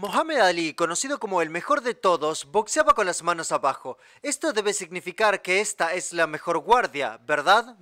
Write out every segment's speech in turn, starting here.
Mohamed Ali, conocido como el mejor de todos, boxeaba con las manos abajo. Esto debe significar que esta es la mejor guardia, ¿verdad?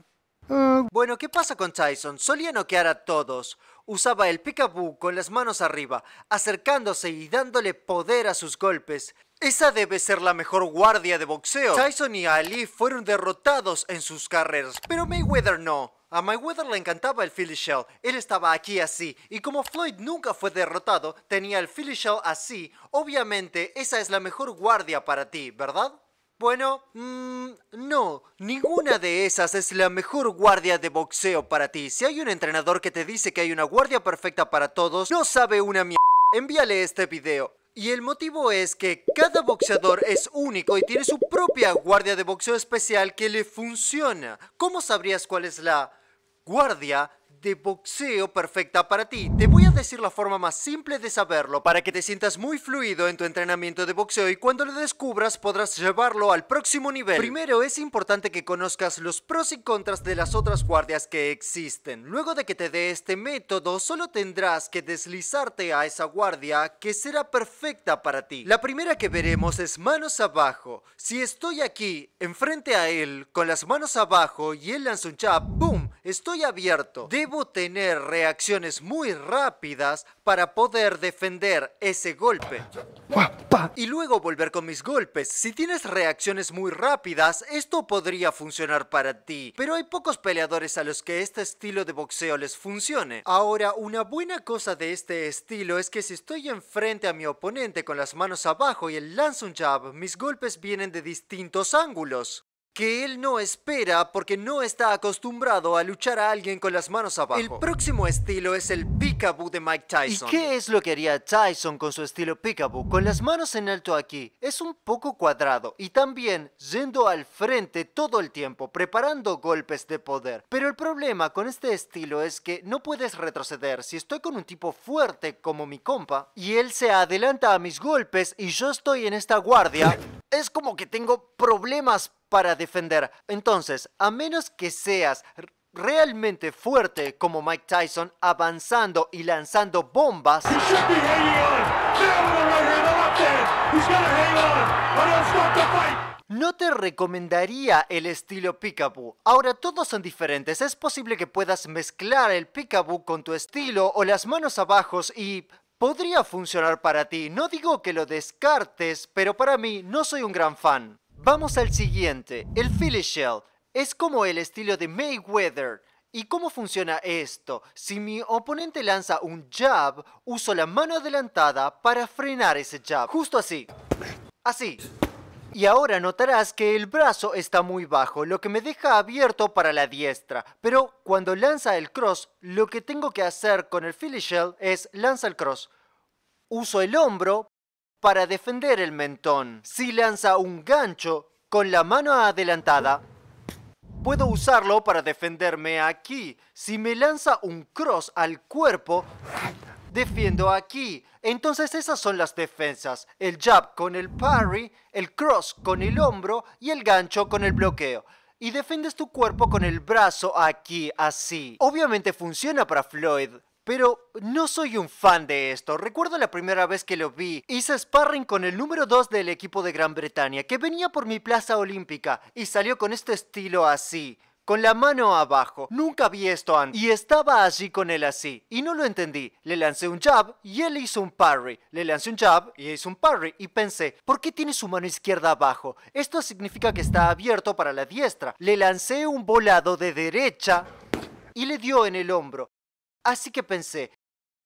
Ah. bueno, ¿qué pasa con Tyson? Solía noquear a todos. Usaba el peekaboo con las manos arriba, acercándose y dándole poder a sus golpes. Esa debe ser la mejor guardia de boxeo. Tyson y Ali fueron derrotados en sus carreras, pero Mayweather no. A Mayweather le encantaba el Philly Shell, él estaba aquí así, y como Floyd nunca fue derrotado, tenía el Philly Shell así, obviamente esa es la mejor guardia para ti, ¿verdad? Bueno, mmm, no, ninguna de esas es la mejor guardia de boxeo para ti. Si hay un entrenador que te dice que hay una guardia perfecta para todos, no sabe una mierda. Envíale este video. Y el motivo es que cada boxeador es único y tiene su propia guardia de boxeo especial que le funciona. ¿Cómo sabrías cuál es la guardia de boxeo perfecta para ti. Te voy a decir la forma más simple de saberlo para que te sientas muy fluido en tu entrenamiento de boxeo y cuando lo descubras podrás llevarlo al próximo nivel. Primero es importante que conozcas los pros y contras de las otras guardias que existen. Luego de que te dé este método, solo tendrás que deslizarte a esa guardia que será perfecta para ti. La primera que veremos es manos abajo. Si estoy aquí, enfrente a él, con las manos abajo y él lanza un chap, ¡boom! estoy abierto. Debo tener reacciones muy rápidas para poder defender ese golpe. Y luego volver con mis golpes. Si tienes reacciones muy rápidas, esto podría funcionar para ti. Pero hay pocos peleadores a los que este estilo de boxeo les funcione. Ahora, una buena cosa de este estilo es que si estoy enfrente a mi oponente con las manos abajo y él lanza un jab, mis golpes vienen de distintos ángulos que él no espera porque no está acostumbrado a luchar a alguien con las manos abajo. El próximo estilo es el peekaboo de Mike Tyson. ¿Y qué es lo que haría Tyson con su estilo peekaboo? Con las manos en alto aquí, es un poco cuadrado y también yendo al frente todo el tiempo, preparando golpes de poder. Pero el problema con este estilo es que no puedes retroceder. Si estoy con un tipo fuerte como mi compa y él se adelanta a mis golpes y yo estoy en esta guardia es como que tengo problemas para defender. Entonces, a menos que seas realmente fuerte como Mike Tyson avanzando y lanzando bombas, no te recomendaría el estilo peekaboo. Ahora todos son diferentes, es posible que puedas mezclar el peekaboo con tu estilo o las manos abajo y podría funcionar para ti. No digo que lo descartes, pero para mí no soy un gran fan. Vamos al siguiente, el Philly Shell. Es como el estilo de Mayweather. ¿Y cómo funciona esto? Si mi oponente lanza un jab, uso la mano adelantada para frenar ese jab. Justo así. Así. Y ahora notarás que el brazo está muy bajo, lo que me deja abierto para la diestra. Pero cuando lanza el cross, lo que tengo que hacer con el Philly Shell es lanza el cross. Uso el hombro para defender el mentón. Si lanza un gancho con la mano adelantada, puedo usarlo para defenderme aquí. Si me lanza un cross al cuerpo, defiendo aquí. Entonces esas son las defensas, el jab con el parry, el cross con el hombro y el gancho con el bloqueo y defendes tu cuerpo con el brazo aquí, así. Obviamente funciona para Floyd. Pero no soy un fan de esto. Recuerdo la primera vez que lo vi. Hice sparring con el número 2 del equipo de Gran Bretaña, que venía por mi plaza olímpica, y salió con este estilo así con la mano abajo. Nunca vi esto antes. Y estaba allí con él así. Y no lo entendí. Le lancé un jab y él hizo un parry. Le lancé un jab y hizo un parry. Y pensé, ¿por qué tiene su mano izquierda abajo? Esto significa que está abierto para la diestra. Le lancé un volado de derecha y le dio en el hombro. Así que pensé,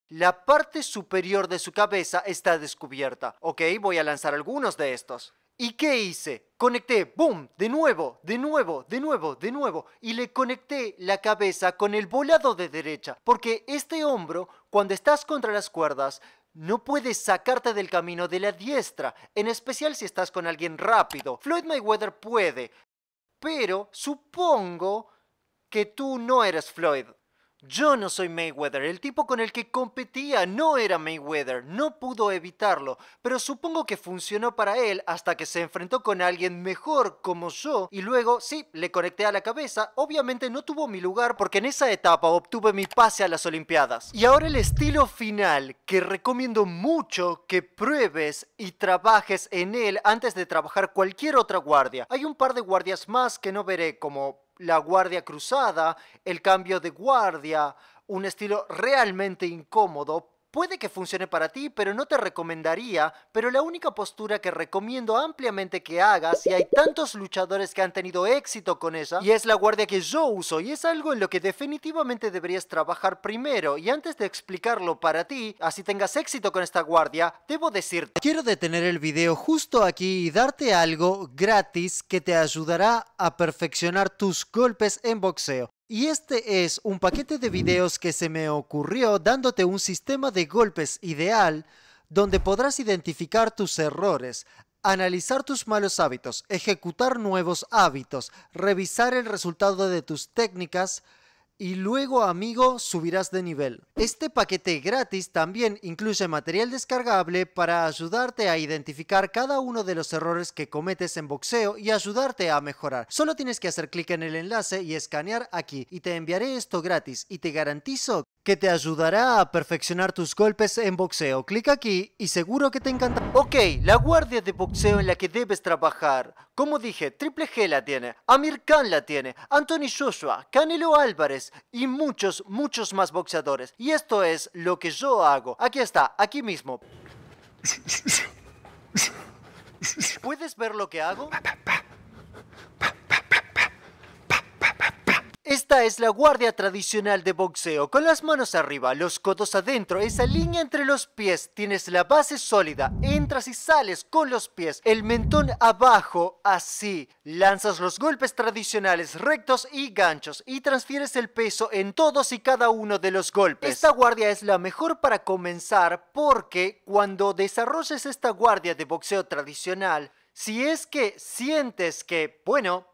la parte superior de su cabeza está descubierta. Ok, voy a lanzar algunos de estos. ¿Y qué hice? Conecté, ¡boom! De nuevo, de nuevo, de nuevo, de nuevo. Y le conecté la cabeza con el volado de derecha. Porque este hombro, cuando estás contra las cuerdas, no puedes sacarte del camino de la diestra. En especial si estás con alguien rápido. Floyd Mayweather puede. Pero supongo que tú no eres Floyd. Yo no soy Mayweather, el tipo con el que competía no era Mayweather, no pudo evitarlo, pero supongo que funcionó para él hasta que se enfrentó con alguien mejor como yo y luego, sí, le conecté a la cabeza, obviamente no tuvo mi lugar porque en esa etapa obtuve mi pase a las Olimpiadas. Y ahora el estilo final, que recomiendo mucho que pruebes y trabajes en él antes de trabajar cualquier otra guardia. Hay un par de guardias más que no veré como la guardia cruzada, el cambio de guardia, un estilo realmente incómodo, Puede que funcione para ti, pero no te recomendaría, pero la única postura que recomiendo ampliamente que hagas, y hay tantos luchadores que han tenido éxito con ella, y es la guardia que yo uso, y es algo en lo que definitivamente deberías trabajar primero, y antes de explicarlo para ti, así tengas éxito con esta guardia, debo decirte. Quiero detener el video justo aquí y darte algo gratis que te ayudará a perfeccionar tus golpes en boxeo. Y este es un paquete de videos que se me ocurrió dándote un sistema de golpes ideal donde podrás identificar tus errores, analizar tus malos hábitos, ejecutar nuevos hábitos, revisar el resultado de tus técnicas, y luego amigo subirás de nivel. Este paquete gratis también incluye material descargable para ayudarte a identificar cada uno de los errores que cometes en boxeo y ayudarte a mejorar. Solo tienes que hacer clic en el enlace y escanear aquí y te enviaré esto gratis y te garantizo que te ayudará a perfeccionar tus golpes en boxeo. Clic aquí y seguro que te encanta. Ok, la guardia de boxeo en la que debes trabajar. Como dije, Triple G la tiene, Amir Khan la tiene, Anthony Joshua, Canelo Álvarez, y muchos, muchos más boxeadores. Y esto es lo que yo hago. Aquí está, aquí mismo. ¿Puedes ver lo que hago? Esta es la guardia tradicional de boxeo, con las manos arriba, los codos adentro, esa línea entre los pies, tienes la base sólida, entras y sales con los pies, el mentón abajo, así, lanzas los golpes tradicionales rectos y ganchos y transfieres el peso en todos y cada uno de los golpes. Esta guardia es la mejor para comenzar porque cuando desarrolles esta guardia de boxeo tradicional, si es que sientes que, bueno,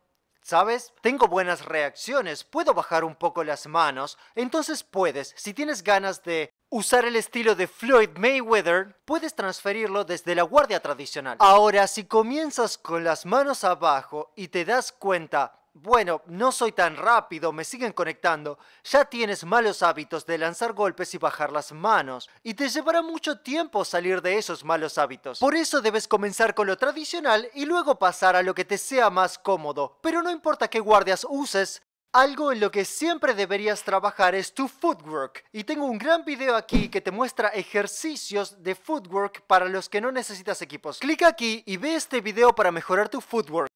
¿Sabes? Tengo buenas reacciones, puedo bajar un poco las manos, entonces puedes, si tienes ganas de usar el estilo de Floyd Mayweather, puedes transferirlo desde la guardia tradicional. Ahora, si comienzas con las manos abajo y te das cuenta bueno, no soy tan rápido, me siguen conectando, ya tienes malos hábitos de lanzar golpes y bajar las manos, y te llevará mucho tiempo salir de esos malos hábitos. Por eso debes comenzar con lo tradicional y luego pasar a lo que te sea más cómodo, pero no importa qué guardias uses, algo en lo que siempre deberías trabajar es tu footwork. Y tengo un gran video aquí que te muestra ejercicios de footwork para los que no necesitas equipos. Clica aquí y ve este video para mejorar tu footwork.